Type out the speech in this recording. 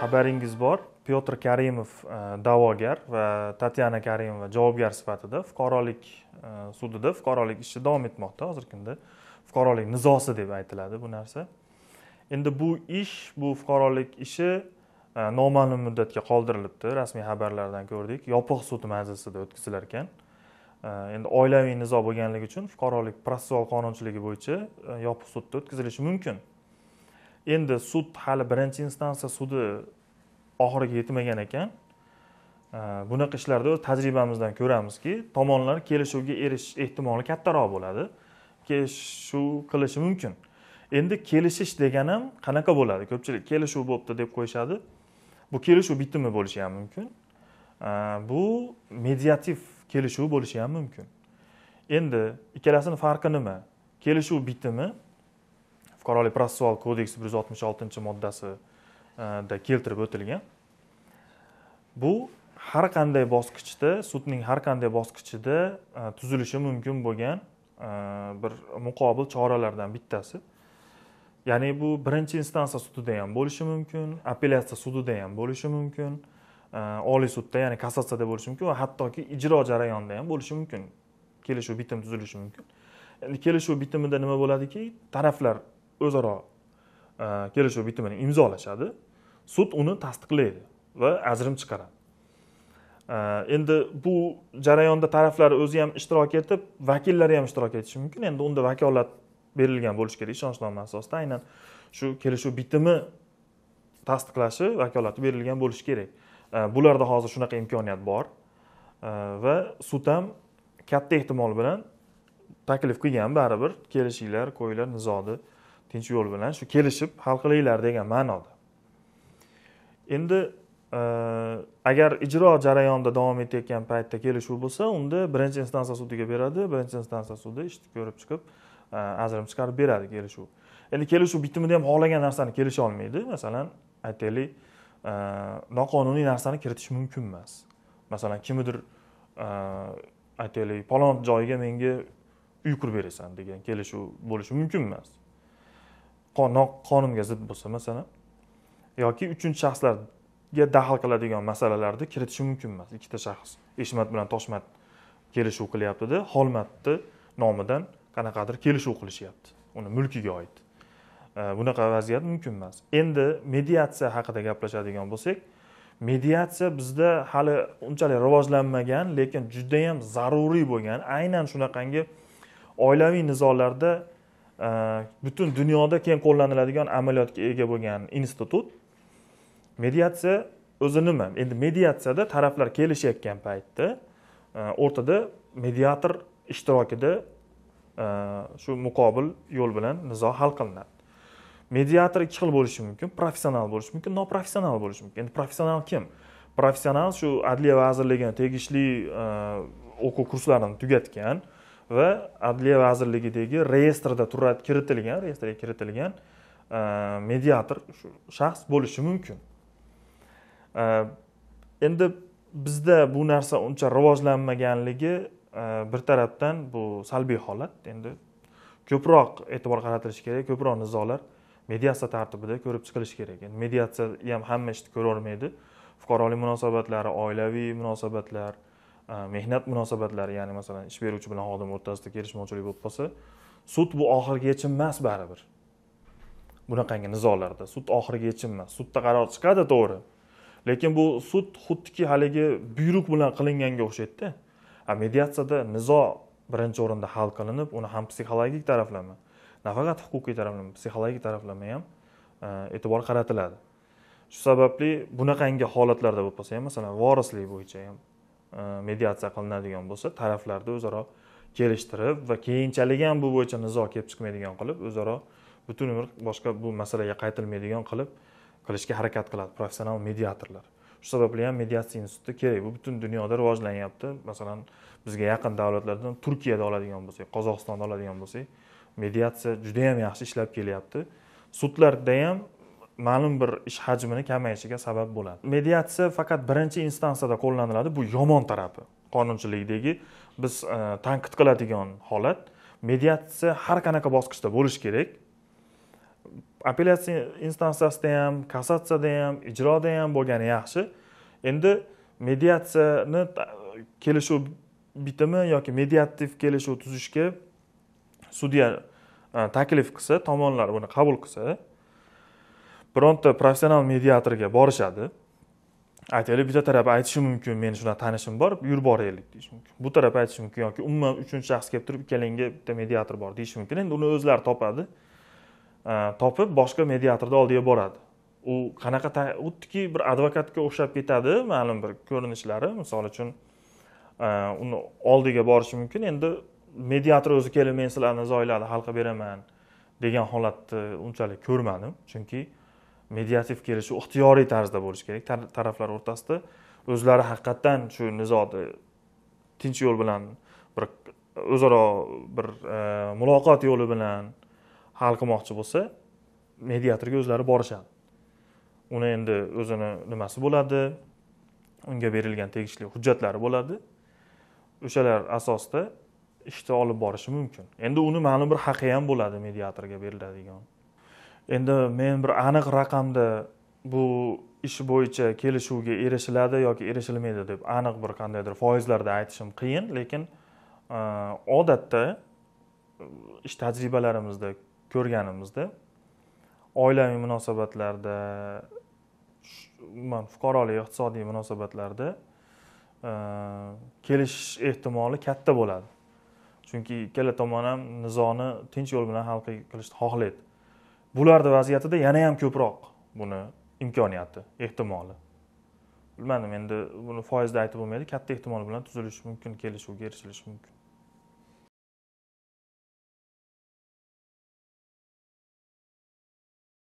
xabaringiz bor pyotr karimov e, da'vogar va tatyana karimova javobgar sifatida fuqarolik e, sudida fuqarolik ishi davom etmoqda hozirgi kunda fuqarolik nizosi deb aytiladi bu narsa endi bu ish bu fuqarolik ishi e, noma'lum muddatga qoldirilibdi rasmiy xabarlardan ko'rdik yopiq sud majlisida o'tkazilar ekan endi oilaviy nizo bo'lganligi uchun fuqarolik protsessual qonunchiligi bo'yicha yopiq sudda o'tkazilishi mumkin endi sud hali birinchi instansiya sudi oxiriga yetmagan ekan bunaqa ishlarda o'z tajribamizdan ko'ramizki tomonlar kelishuvga erishish ehtimoli kattaroq bo'ladi kelishuv qilishi mumkin endi kelishish degani ham qanaqa bo'ladi ko'pchilik kelishuv bo'libdi deb qo'yishadi bu kelishuv bitimi bo'lishi ham mumkin bu mediativ kelishuv bo'lishi ham mumkin endi ikkalasini farqi nima kelishuv bitimi fuqarolik protsessual kodeksi bir yuz oltmish oltinchi moddasida e, keltirib o'tilgan bu har qanday bosqichda sudning har qanday bosqichida e, tuzilishi mumkin bo'lgan e, bir muqobil choralardan bittasi ya'ni bu birinchi instansiya sudida ham bo'lishi mumkin apellyatsiya sudida ham bo'lishi mumkin oliy sudda ya'ni kassatsiyada bo'lishi mumkin va hattoki ijro jarayonida ham bo'lishi mumkin kelishuv bitim tuzilishi mumkin endi kelishuv bitimida nima bo'ladiki taraflar o'zaro e, kelishuv bitimini imzolashadi sud uni tasdiqlaydi va ajrim chiqaradi e, endi bu jarayonda taraflar o'zi ham ishtirok etib vakillari ham ishtirok etishi mumkin endi unda vakolat berilgan bo'lishi kerak ishonchnoma asosida aynan shu kelishuv bitimi tasdiqlashi vakolati berilgan bo'lishi kerak e, bularda hozir shunaqa imkoniyat bor va sud ham katta ehtimol bilan taklif qilgan baribir kelishinglar qo'yinglar nizoni tinch yo'l bilan shu kelishib hal qilinglar degan ma'noda endi e, agar ijro jarayonida davom etayotgan paytda kelishuv bo'lsa unda birinchi instansiya sudiga beradi birinchi instansiya sudi ishni ko'rib chiqib e, ajrim chiqarib beradi kelishuv endi kelishuv bitimida ham xohlagan narsani kelisha olmaydi masalan aytaylik e, noqonuniy narsani kiritish mumkin emas masalan kimnidir aytaylik palon joyga menga uy qurib berasan degan kelishuv bo'lishi mumkin emas qonunga zid bo'lsa masalan yoki uchinchi shaxslarga daxl qiladigan masalalarni kiritishi mumkin emas ikkita shaxs eshmat bilan toshmat kelishuv qilyaptida holmatni nomidan qanaqadir kelishuv qilishyapti uni mulkiga oid e, bunaqa vaziyat mumkin emas endi mediatsiya haqida gaplashadigan bo'lsak mediatsiya bizda hali unchalik rivojlanmagan lekin judayam zaruriy bo'lgan aynan shunaqangi oilaviy nizolarda Э, butun dunyoda keng qo'llaniladigan amaliyotga ega bo'lgan institut mediatsiya o'zi nima endi mediatsiyada taraflar kelishayotgan paytda e, o'rtada mediator ishtirokida e, shu muqobil yo'l bilan nizo hal qilinadi mediator ikki xil bo'lishi mumkin professional bo'lishi mumkin noprofessional bo'lishi mumkin endi professional kim professional shu adliya vazirligini tegishli e, o'quv kurslarini tugatgan va adliya vazirligidagi reyestrda turadi kiritilgan reyestrga kiritilgan e, mediator shaxs bo'lishi mumkin e, endi bizda bu narsa uncha rivojlanmaganligi e, bir tarafdan bu salbiy holat endi ko'proq e'tibor qaratilishi kerak ko'proq nizolar mediatsiya tartibida ko'rib chiqilishi kerak mediatsiya ham hamma ishni ko'rolmaydi fuqarolik munosabatlari oilaviy munosabatlar Э, mehnat munosabatlari ya'ni masalan ish beruvchi bilan xodim o'rtasida kelishmovchilik bo'lib qolsa sud bu oxirgi yechim emas baribir bunaqangi nizolarda sud oxirgi yechim emas sudda qaror chiqadi to'g'ri lekin bu sud xuddiki haligi buyruq bilan qilinganga o'xshaydida a mediatsiyada nizo birinchi o'rinda hal qilinib uni ham psixologik taraflama nafaqat huquqiy taraflama psixologik taraflama ham e, e'tibor qaratiladi shu sababli bunaqangi holatlarda bo'lib qolsa ham masalan vorislik bo'yicha ham E, mediatsiya qilinadigan bo'lsa taraflarni o'zaro kelishtirib va keyinchalik ham bu bo'yicha nizo kelib chiqmaydigan qilib o'zaro butun umr boshqa bu masalaga qaytilmaydigan qilib qilishga harakat qiladi professional mediatorlar shu sababli ham mediatsiya instituti kerak bu butun dunyoda rivojlanyapti masalan bizga yaqin davlatlardan turkiyada oladigan bo'lsak qozog'istonda oladigan bo'lsak mediatsiya judayam yaxshi ishlab kelyapti sudlarda ham ma'lum bir ish hajmini kamayishiga sabab bo'ladi mediatsiya faqat birinchi instansiyada qo'llaniladi bu yomon tarafi qonunchilikdagi biz e, tanqid qiladigan holat mediatsiya har qanaqa bosqichda bo'lishi kerak apellyatsiya instansiyasida ham kassatsiyada ham ijroda ham bo'lgani yaxshi endi mediatsiyani kelishuv bitimi yoki mediativ kelishuv tuzishga sudya e, taklif qilsa tomonlar buni qabul qilsa bironta professional mediatorga borishadi aytaylik bitta taraf aytishi mumkin meni shunaqa tanishim bor yurib boraylik deyish mumkin bu taraf aytishi mumkin yoki umuman uchinchi shaxs kelib turib ikkalangga bitta mediator bor deyishi mumkin endi uni o'zlari topadi topib boshqa mediatorni oldiga boradi u qanaqa xuddiki bir advokatga o'xshab ketadi ma'lum bir ko'rinishlari misol uchun uni oldiga borishi mumkin endi mediator o'zi kelib men sizlarni nizoinglarni hal qilib beraman degan holatni unchalik ko'rmadim chunki mediativ kelishuv ixtiyoriy tarzda bo'lishi kerak taraflar o'rtasida o'zlari haqiqatdan shu nizoni e, tinch yo'l bilan bir o'zaro bir e, muloqot yo'li bilan hal qilmoqchi bo'lsa mediatorga o'zlari borishadi uni endi o'zini nimasi bo'ladi unga berilgan tegishli hujjatlari bo'ladi o'shalar asosida ishni olib borishi mumkin endi uni ma'lum bir haqi ham bo'ladi mediatorga beriladigan endi men bir aniq raqamda bu ish bo'yicha kelishuvga erishiladi yoki erishilmaydi deb aniq bir qandaydir foizlarda aytishim qiyin lekin e, odatda e, ish tajribalarimizda ko'rganimizda oilaviy munosabatlarda umuman fuqarolik iqtisodiy munosabatlarda e, kelishish ehtimoli katta bo'ladi chunki ikkala tomon ham nizoni tinch yo'l bilan hal qilishni xohlaydi bularni vaziyatida yana ham ko'proq buni imkoniyati ehtimoli bilmadim endi buni foizda aytib bo'lmaydi katta ehtimol bilan tuzilishi mumkin kelishuvga erishilishi mumkin